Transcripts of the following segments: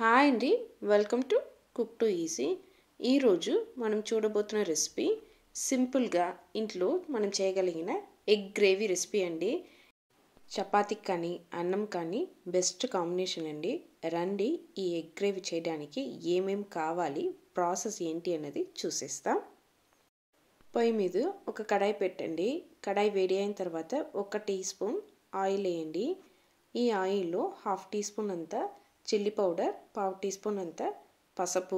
hi అండి welcome to cook to easy ఈరోజు మనం చూడబోతున్న రెసిపీ సింపుల్గా ఇంట్లో మనం చేయగలిగిన ఎగ్ గ్రేవీ రెసిపీ అండి చపాతీకి కానీ అన్నం కానీ బెస్ట్ కాంబినేషన్ అండి రండి ఈ ఎగ్ గ్రేవీ చేయడానికి ఏమేం కావాలి ప్రాసెస్ ఏంటి అన్నది చూసేస్తాం పొయ్యి మీద ఒక కడాయి పెట్టండి కడాయి వేడి అయిన తర్వాత ఒక టీ స్పూన్ ఆయిల్ వేయండి ఈ ఆయిల్లో హాఫ్ టీ స్పూన్ అంతా చిల్లీ పౌడర్ పావు టీ స్పూన్ అంత పసుపు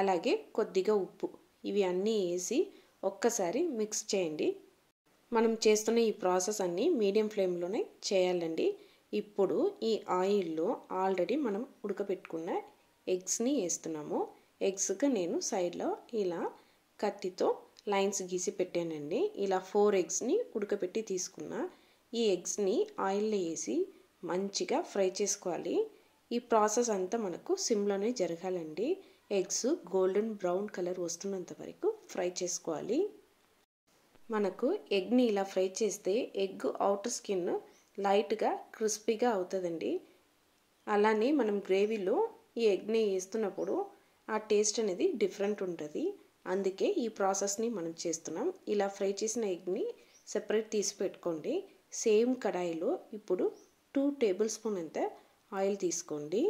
అలాగే కొద్దిగా ఉప్పు ఇవి అన్నీ వేసి ఒక్కసారి మిక్స్ చేయండి మనం చేస్తున్న ఈ ప్రాసెస్ అన్నీ మీడియం ఫ్లేమ్లోనే చేయాలండి ఇప్పుడు ఈ ఆయిల్లో ఆల్రెడీ మనం ఉడకబెట్టుకున్న ఎగ్స్ని వేస్తున్నాము ఎగ్స్కి నేను సైడ్లో ఇలా కత్తితో లైన్స్ గీసి పెట్టానండి ఇలా ఫోర్ ఎగ్స్ని ఉడకబెట్టి తీసుకున్న ఈ ఎగ్స్ని ఆయిల్లో వేసి మంచిగా ఫ్రై చేసుకోవాలి ఈ ప్రాసెస్ అంతా మనకు సిమ్లోనే జరగాలండి ఎగ్స్ గోల్డెన్ బ్రౌన్ కలర్ వస్తున్నంత వరకు ఫ్రై చేసుకోవాలి మనకు ఎగ్ని ఇలా ఫ్రై చేస్తే ఎగ్ అవుటర్ స్కిన్ లైట్గా క్రిస్పీగా అవుతుందండి అలానే మనం గ్రేవీలో ఈ ఎగ్ని వేస్తున్నప్పుడు ఆ టేస్ట్ అనేది డిఫరెంట్ ఉంటుంది అందుకే ఈ ప్రాసెస్ని మనం చేస్తున్నాం ఇలా ఫ్రై చేసిన ఎగ్ని సెపరేట్ తీసి పెట్టుకోండి సేమ్ కడాయిలో ఇప్పుడు టూ టేబుల్ స్పూన్ అంతా ఆయిల్ తీసుకోండి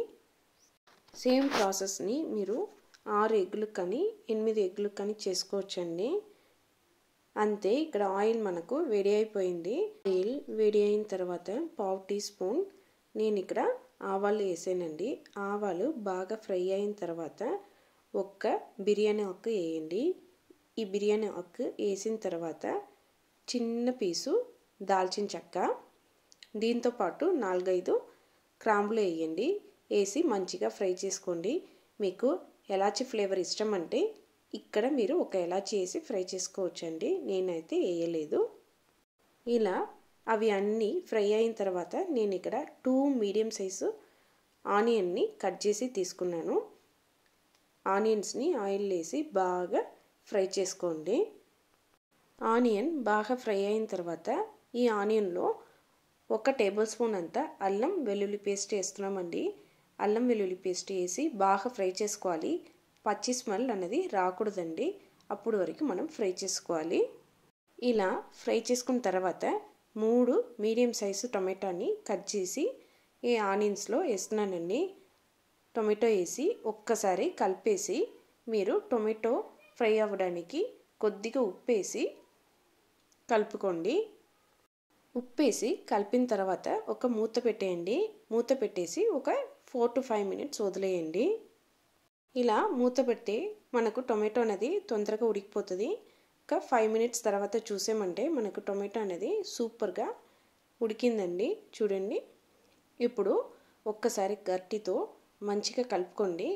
సేమ్ ప్రాసెస్ని మీరు ఆరు ఎగ్లు కానీ ఎనిమిది ఎగ్లు కానీ చేసుకోవచ్చండి అంతే ఇక్కడ ఆయిల్ మనకు వేడి అయిపోయింది ఆయిల్ వేడి అయిన తర్వాత పావు టీ స్పూన్ నేను ఇక్కడ ఆవాలు వేసానండి ఆవాలు బాగా ఫ్రై అయిన తర్వాత ఒక్క బిర్యానీ ఆకు వేయండి ఈ బిర్యానీ ఆకు వేసిన తర్వాత చిన్న పీసు దాల్చిన చెక్క దీంతోపాటు నాలుగైదు క్రాంబులు వేయండి వేసి మంచిగా ఫ్రై చేసుకోండి మీకు ఎలాచి ఫ్లేవర్ ఇష్టం అంటే ఇక్కడ మీరు ఒక ఎలాచి వేసి ఫ్రై చేసుకోవచ్చండి నేనైతే వేయలేదు ఇలా అవి అన్నీ ఫ్రై అయిన తర్వాత నేను ఇక్కడ టూ మీడియం సైజు ఆనియన్ని కట్ చేసి తీసుకున్నాను ఆనియన్స్ని ఆయిల్ వేసి బాగా ఫ్రై చేసుకోండి ఆనియన్ బాగా ఫ్రై అయిన తర్వాత ఈ ఆనియన్లో ఒక టేబుల్ స్పూన్ అంతా అల్లం వెల్లుల్లి పేస్ట్ వేస్తున్నామండి అల్లం వెల్లుల్లి పేస్ట్ వేసి బాగా ఫ్రై చేసుకోవాలి పచ్చి స్మెల్ అనేది రాకూడదండి అప్పుడు వరకు మనం ఫ్రై చేసుకోవాలి ఇలా ఫ్రై చేసుకున్న తర్వాత మూడు మీడియం సైజు టొమాటోని కట్ చేసి ఈ ఆనియన్స్లో వేస్తున్నానండి టొమాటో వేసి ఒక్కసారి కలిపేసి మీరు టొమాటో ఫ్రై అవ్వడానికి కొద్దిగా ఉప్పు వేసి కలుపుకోండి ఉప్పేసి కలిపిన తర్వాత ఒక మూత పెట్టేయండి మూత పెట్టేసి ఒక ఫోర్ టు ఫైవ్ మినిట్స్ వదిలేయండి ఇలా మూత పెడితే మనకు టొమాటో అనేది తొందరగా ఉడికిపోతుంది ఒక ఫైవ్ మినిట్స్ తర్వాత చూసామంటే మనకు టొమాటో అనేది సూపర్గా ఉడికిందండి చూడండి ఇప్పుడు ఒక్కసారి గట్టితో మంచిగా కలుపుకోండి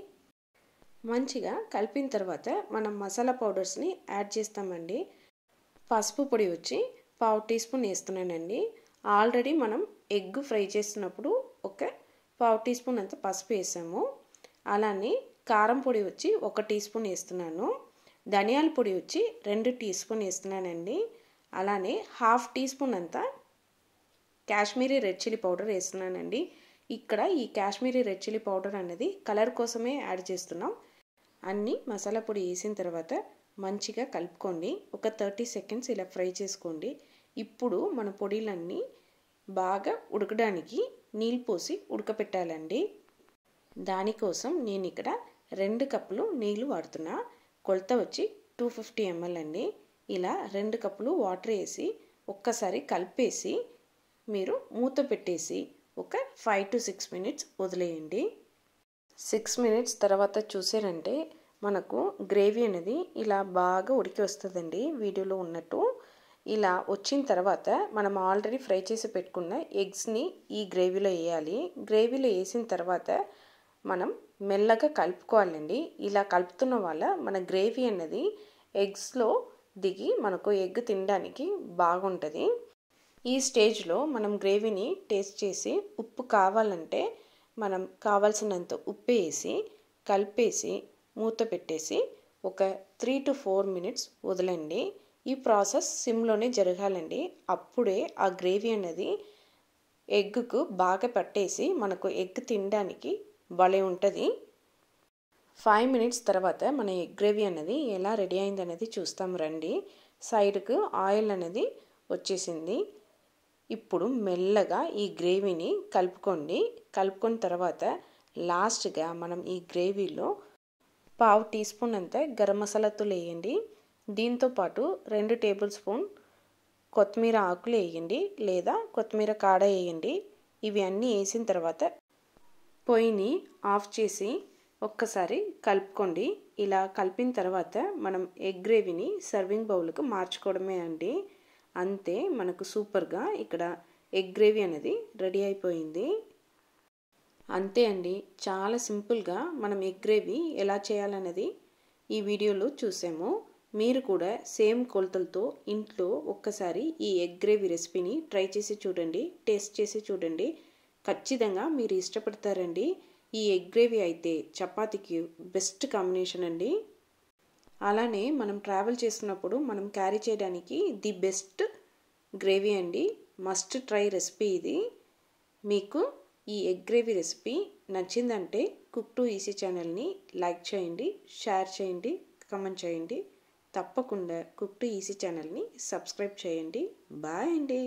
మంచిగా కలిపిన తర్వాత మనం మసాలా పౌడర్స్ని యాడ్ చేస్తామండి పసుపు పొడి వచ్చి పావు టీ స్పూన్ వేస్తున్నానండి ఆల్రెడీ మనం ఎగ్ ఫ్రై చేసినప్పుడు ఒక పావు టీ స్పూన్ అంత పసుపు వేసాము అలానే కారం పొడి వచ్చి ఒక టీ స్పూన్ వేస్తున్నాను ధనియాల పొడి వచ్చి రెండు టీ స్పూన్ వేస్తున్నానండి అలానే హాఫ్ టీ స్పూన్ అంతా కాశ్మీరీ రెడ్ చిల్లీ పౌడర్ వేస్తున్నానండి ఇక్కడ ఈ కాశ్మీరీ రెడ్ చిల్లీ పౌడర్ అనేది కలర్ కోసమే యాడ్ చేస్తున్నాం అన్నీ మసాలా పొడి వేసిన తర్వాత మంచిగా కలుపుకోండి ఒక థర్టీ సెకండ్స్ ఇలా ఫ్రై చేసుకోండి ఇప్పుడు మన పొడిలన్నీ బాగా ఉడకడానికి నీళ్ళు పోసి ఉడకపెట్టాలండి దానికోసం నేను ఇక్కడ రెండు కప్పులు నీళ్ళు వాడుతున్నా కొలత వచ్చి టూ ఫిఫ్టీ ఎంఎల్ అండి ఇలా రెండు కప్పులు వాటర్ వేసి ఒక్కసారి కలిపేసి మీరు మూత పెట్టేసి ఒక ఫైవ్ టు సిక్స్ మినిట్స్ వదిలేయండి సిక్స్ మినిట్స్ తర్వాత చూసారంటే మనకు గ్రేవీ అనేది ఇలా బాగా ఉడికి వస్తుందండి వీడియోలో ఉన్నట్టు ఇలా వచ్చిన తర్వాత మనం ఆల్రెడీ ఫ్రై చేసి పెట్టుకున్న ఎగ్స్ని ఈ గ్రేవీలో వేయాలి గ్రేవీలో వేసిన తర్వాత మనం మెల్లగా కలుపుకోవాలండి ఇలా కలుపుతున్న వల్ల మన గ్రేవీ అనేది ఎగ్స్లో దిగి మనకు ఎగ్ తినడానికి బాగుంటుంది ఈ స్టేజ్లో మనం గ్రేవీని టేస్ట్ చేసి ఉప్పు కావాలంటే మనం కావాల్సినంత ఉప్పు వేసి కలిపేసి మూత పెట్టేసి ఒక త్రీ టు ఫోర్ మినిట్స్ వదలండి ఈ ప్రాసెస్ సిమ్లోనే జరగాలండి అప్పుడే ఆ గ్రేవీ అనేది ఎగ్కు బాగా పట్టేసి మనకు ఎగ్ తినడానికి భలే ఉంటుంది ఫైవ్ మినిట్స్ తర్వాత మన ఎగ్ గ్రేవీ అనేది ఎలా రెడీ అయింది అనేది చూస్తాం రండి సైడ్కు ఆయిల్ అనేది వచ్చేసింది ఇప్పుడు మెల్లగా ఈ గ్రేవీని కలుపుకోండి కలుపుకున్న తర్వాత లాస్ట్గా మనం ఈ గ్రేవీలో పావు టీ స్పూన్ అంతే గరం మసాలాతో వేయండి దీంతోపాటు రెండు టేబుల్ స్పూన్ కొత్తిమీర ఆకులు వేయండి లేదా కొత్తిమీర కాడ వేయండి ఇవి అన్నీ వేసిన తర్వాత పొయ్యిని ఆఫ్ చేసి ఒక్కసారి కలుపుకోండి ఇలా కలిపిన తర్వాత మనం ఎగ్ గ్రేవీని సర్వింగ్ బౌల్కి మార్చుకోవడమే అండి అంతే మనకు సూపర్గా ఇక్కడ ఎగ్ గ్రేవీ అనేది రెడీ అయిపోయింది అంతే అండి చాలా సింపుల్గా మనం ఎగ్ గ్రేవీ ఎలా చేయాలనేది ఈ వీడియోలో చూసాము మీరు కూడా సేమ్ కొలతలతో ఇంట్లో ఒక్కసారి ఈ ఎగ్ గ్రేవీ రెసిపీని ట్రై చేసి చూడండి టేస్ట్ చేసి చూడండి ఖచ్చితంగా మీరు ఇష్టపడతారండి ఈ ఎగ్ గ్రేవీ అయితే చపాతీకి బెస్ట్ కాంబినేషన్ అండి అలానే మనం ట్రావెల్ చేస్తున్నప్పుడు మనం క్యారీ చేయడానికి ది బెస్ట్ గ్రేవీ అండి మస్ట్ ట్రై రెసిపీ ఇది మీకు ఈ ఎగ్ గ్రేవీ రెసిపీ నచ్చిందంటే కుక్ టు ఈసీ ఛానల్ని లైక్ చేయండి షేర్ చేయండి కమెంట్ చేయండి తప్పకుండా కుక్ టు ఈసీ ఛానల్ని సబ్స్క్రైబ్ చేయండి బాయ్ అండి